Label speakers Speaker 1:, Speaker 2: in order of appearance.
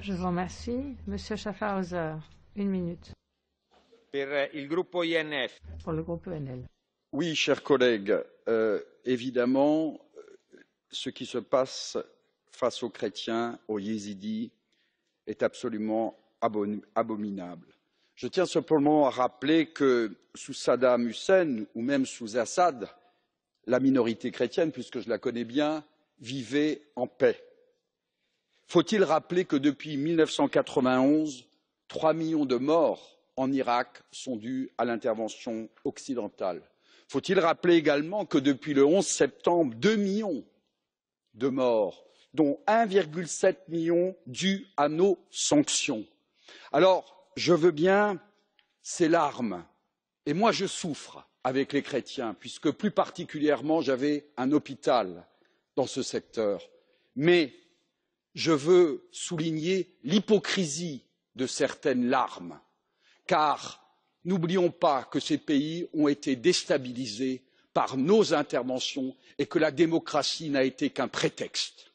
Speaker 1: Je vous remercie. Monsieur Schaffhauser, une minute. Eh, Pour le groupe e
Speaker 2: Oui, chers collègues, euh, évidemment, euh, ce qui se passe face aux chrétiens, aux yézidis, est absolument abominable. Je tiens simplement à rappeler que sous Saddam Hussein ou même sous Assad, la minorité chrétienne, puisque je la connais bien, vivait en paix faut il rappeler que depuis mille neuf cent quatre vingt onze trois millions de morts en iraq sont dus à l'intervention occidentale? faut il rappeler également que depuis le onze septembre deux millions de morts dont un sept million dus à nos sanctions? alors je veux bien ces larmes et moi je souffre avec les chrétiens puisque plus particulièrement j'avais un hôpital dans ce secteur mais je veux souligner l'hypocrisie de certaines larmes car n'oublions pas que ces pays ont été déstabilisés par nos interventions et que la démocratie n'a été qu'un prétexte.